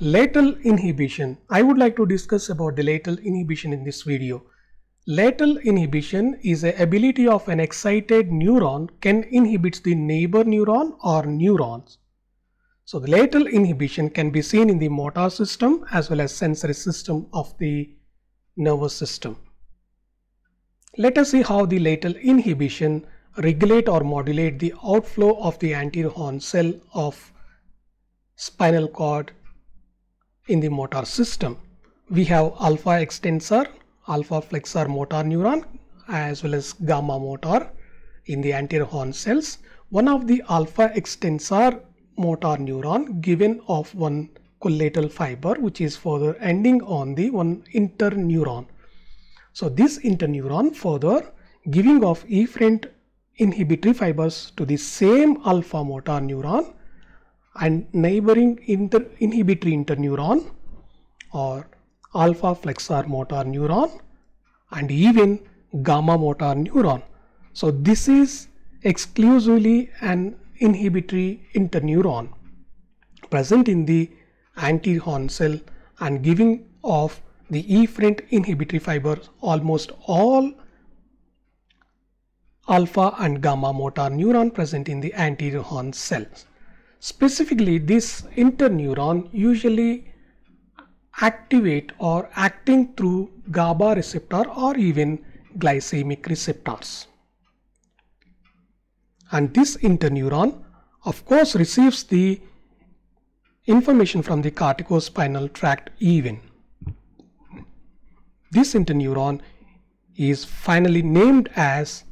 Lateral inhibition. I would like to discuss about the lateral inhibition in this video. Lateral inhibition is the ability of an excited neuron can inhibit the neighbor neuron or neurons. So the lateral inhibition can be seen in the motor system as well as sensory system of the nervous system. Let us see how the lateral inhibition regulate or modulate the outflow of the anterior horn cell of spinal cord in the motor system. We have alpha extensor, alpha flexor motor neuron as well as gamma motor in the anterior horn cells. One of the alpha extensor motor neuron given off one collateral fiber which is further ending on the one interneuron. So this interneuron further giving off efferent inhibitory fibers to the same alpha motor neuron and neighboring inter inhibitory interneuron or alpha flexor motor neuron and even gamma motor neuron. So, this is exclusively an inhibitory interneuron present in the anterior horn cell and giving off the efferent inhibitory fibers almost all alpha and gamma motor neuron present in the anterior horn cells. Specifically, this interneuron usually activate or acting through GABA receptor or even glycemic receptors. And this interneuron of course receives the information from the corticospinal tract even. This interneuron is finally named as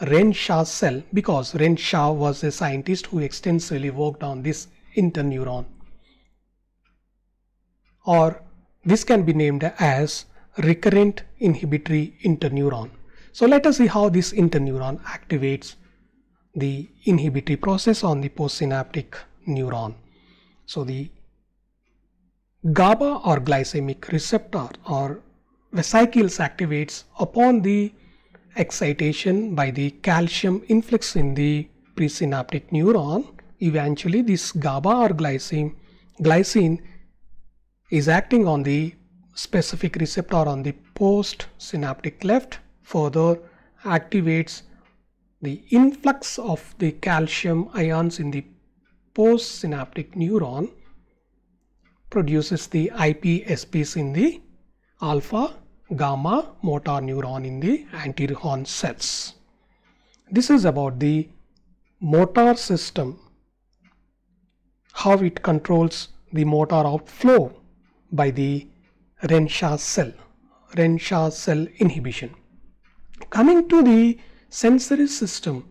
Renshaw cell because Renshaw was a scientist who extensively worked on this interneuron. Or this can be named as recurrent inhibitory interneuron. So let us see how this interneuron activates the inhibitory process on the postsynaptic neuron. So the GABA or glycemic receptor or vesicles activates upon the excitation by the calcium influx in the presynaptic neuron, eventually this GABA or glycine, glycine is acting on the specific receptor on the postsynaptic cleft, further activates the influx of the calcium ions in the postsynaptic neuron produces the IPSPs in the alpha gamma motor neuron in the anterior horn cells. This is about the motor system, how it controls the motor outflow by the Renshaw cell, Renshaw cell inhibition. Coming to the sensory system,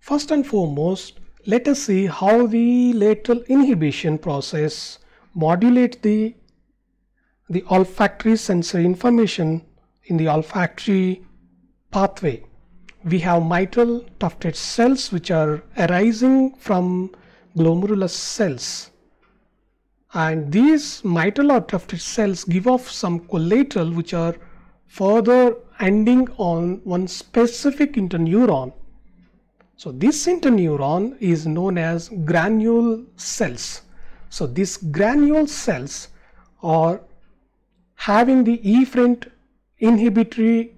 first and foremost, let us see how the lateral inhibition process modulates the the olfactory sensory information in the olfactory pathway. We have mitral tufted cells which are arising from glomerulus cells and these mitral or tufted cells give off some collateral which are further ending on one specific interneuron. So, this interneuron is known as granule cells. So, these granule cells are having the efferent inhibitory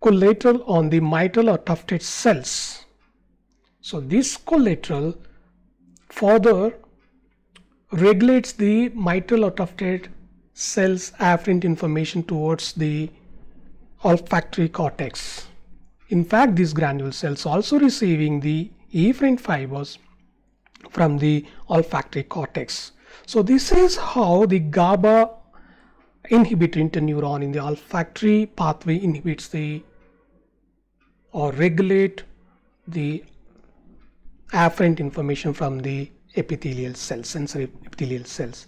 collateral on the mitral or tufted cells. So this collateral further regulates the mitral or tufted cells afferent information towards the olfactory cortex. In fact, these granule cells also receiving the efferent fibers from the olfactory cortex. So this is how the GABA inhibitor interneuron in the olfactory pathway inhibits the or regulate the afferent information from the epithelial cells, sensory epithelial cells.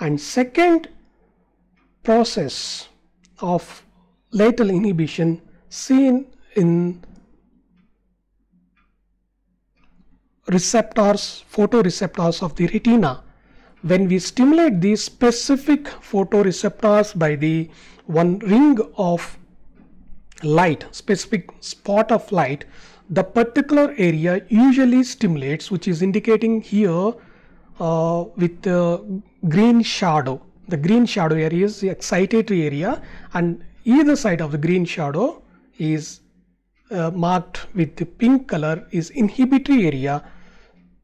And second process of lateral inhibition seen in receptors, photoreceptors of the retina when we stimulate these specific photoreceptors by the one ring of light specific spot of light the particular area usually stimulates which is indicating here uh, with the green shadow the green shadow area is the excitatory area and either side of the green shadow is uh, marked with the pink color is inhibitory area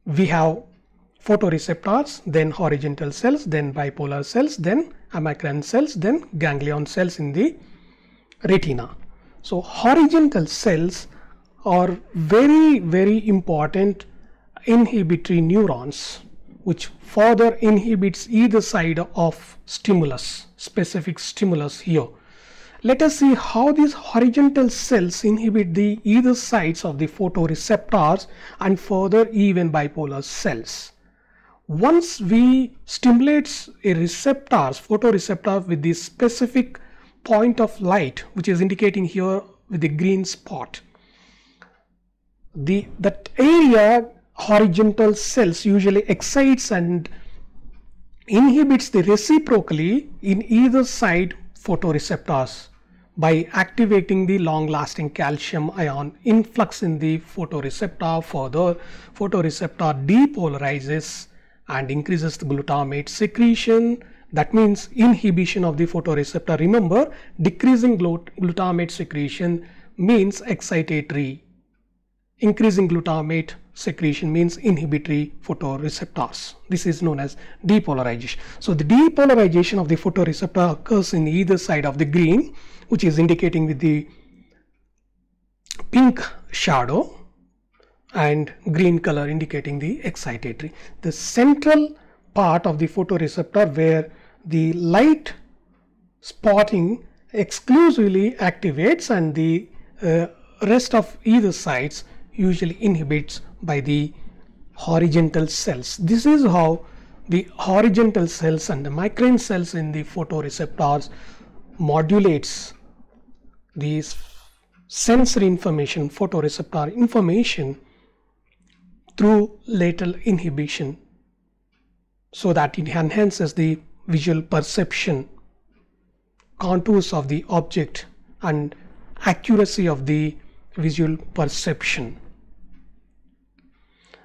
we have photoreceptors, then horizontal cells, then bipolar cells, then amacrine cells, then ganglion cells in the retina. So, horizontal cells are very, very important inhibitory neurons which further inhibits either side of stimulus, specific stimulus here. Let us see how these horizontal cells inhibit the either sides of the photoreceptors and further even bipolar cells. Once we stimulates a receptors, photoreceptor with this specific point of light which is indicating here with the green spot. The that area horizontal cells usually excites and inhibits the reciprocally in either side photoreceptors by activating the long lasting calcium ion influx in the photoreceptor further photoreceptor depolarizes and increases the glutamate secretion that means inhibition of the photoreceptor. Remember decreasing glutamate secretion means excitatory, increasing glutamate secretion means inhibitory photoreceptors. This is known as depolarization. So, the depolarization of the photoreceptor occurs in either side of the green which is indicating with the pink shadow and green color indicating the excitatory. The central part of the photoreceptor where the light spotting exclusively activates and the uh, rest of either sides usually inhibits by the horizontal cells. This is how the horizontal cells and the migraine cells in the photoreceptors modulates these sensory information photoreceptor information through lateral inhibition so that it enhances the visual perception, contours of the object and accuracy of the visual perception.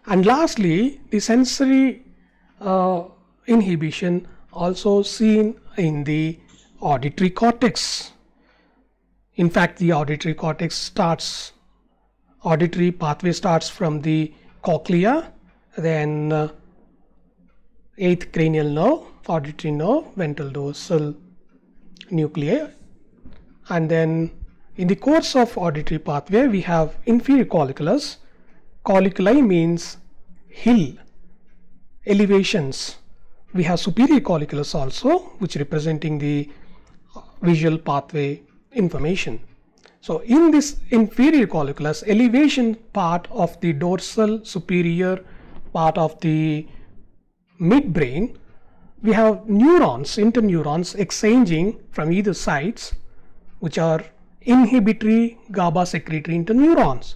And lastly, the sensory uh, inhibition also seen in the auditory cortex. In fact, the auditory cortex starts, auditory pathway starts from the cochlea, then uh, eighth cranial nerve, auditory nerve, ventral dorsal nuclei. And then in the course of auditory pathway, we have inferior colliculus. Colliculi means hill elevations. We have superior colliculus also, which representing the visual pathway information. So in this inferior colliculus elevation part of the dorsal superior part of the midbrain we have neurons interneurons exchanging from either sides which are inhibitory GABA secretory interneurons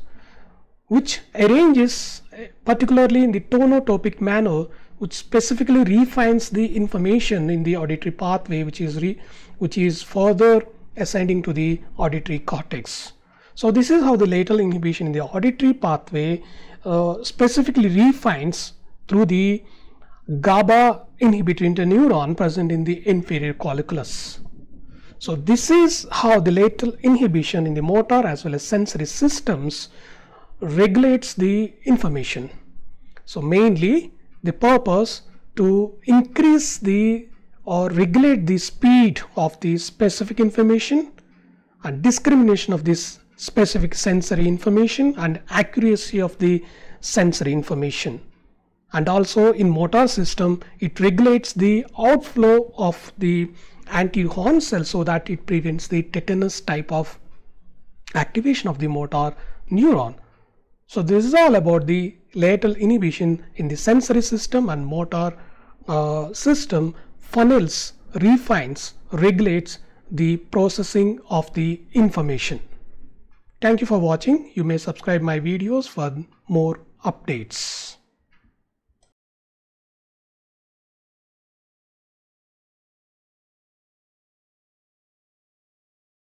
which arranges eh, particularly in the tonotopic manner which specifically refines the information in the auditory pathway which is re, which is further ascending to the auditory cortex. So this is how the lateral inhibition in the auditory pathway uh, specifically refines through the GABA inhibitory interneuron present in the inferior colliculus. So this is how the lateral inhibition in the motor as well as sensory systems regulates the information. So mainly the purpose to increase the or regulate the speed of the specific information and discrimination of this specific sensory information and accuracy of the sensory information. And also in motor system, it regulates the outflow of the anti-horn cell so that it prevents the tetanus type of activation of the motor neuron. So this is all about the lateral inhibition in the sensory system and motor uh, system funnels, refines, regulates the processing of the information. Thank you for watching. You may subscribe my videos for more updates.